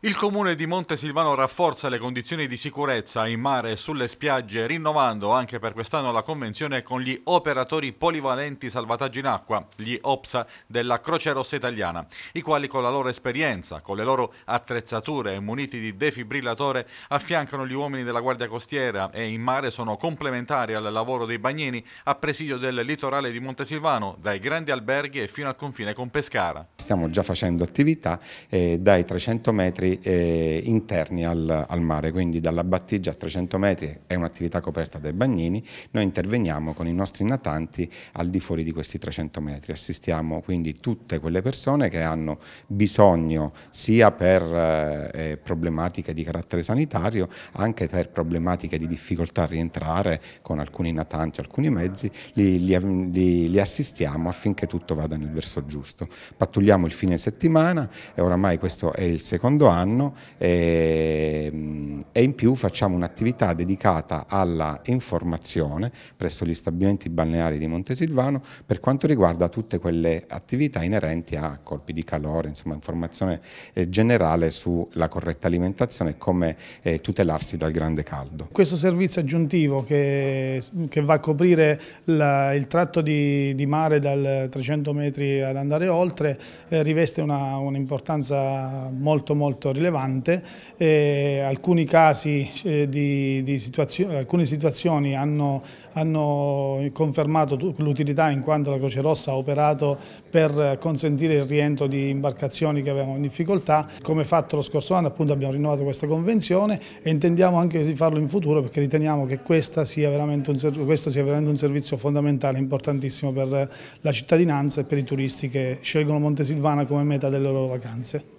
Il comune di Montesilvano rafforza le condizioni di sicurezza in mare e sulle spiagge, rinnovando anche per quest'anno la convenzione con gli operatori polivalenti salvataggi in acqua, gli OPSA della Croce Rossa Italiana, i quali con la loro esperienza, con le loro attrezzature e muniti di defibrillatore affiancano gli uomini della Guardia Costiera e in mare sono complementari al lavoro dei bagnini a presidio del litorale di Montesilvano, dai grandi alberghi e fino al confine con Pescara. Stiamo già facendo attività eh, dai 300 metri metri eh, interni al, al, mare, quindi dalla battigia a 300 metri è un'attività coperta dai bagnini, noi interveniamo con i nostri natanti al di fuori di questi 300 metri, assistiamo quindi tutte quelle persone che hanno bisogno sia per eh, eh, problematiche di carattere sanitario, anche per problematiche di difficoltà a rientrare con alcuni natanti, alcuni mezzi, li, li, li, li assistiamo affinché tutto vada nel verso giusto. Pattugliamo il fine settimana e oramai questo è il secondo anno anno e, ehm, e in più facciamo un'attività dedicata alla informazione presso gli stabilimenti balneari di Montesilvano per quanto riguarda tutte quelle attività inerenti a colpi di calore, insomma informazione eh, generale sulla corretta alimentazione e come eh, tutelarsi dal grande caldo. Questo servizio aggiuntivo che, che va a coprire la, il tratto di, di, mare dal 300 metri ad andare oltre eh, riveste un'importanza un molto molto molto rilevante, eh, alcuni casi, eh, di, di situazio, alcune situazioni hanno, hanno confermato l'utilità in quanto la Croce Rossa ha operato per consentire il rientro di imbarcazioni che avevano in difficoltà, come fatto lo scorso anno appunto abbiamo rinnovato questa convenzione e intendiamo anche di farlo in futuro perché riteniamo che sia un, questo sia veramente un servizio fondamentale, importantissimo per la cittadinanza e per i turisti che scelgono Montesilvana come meta delle loro vacanze.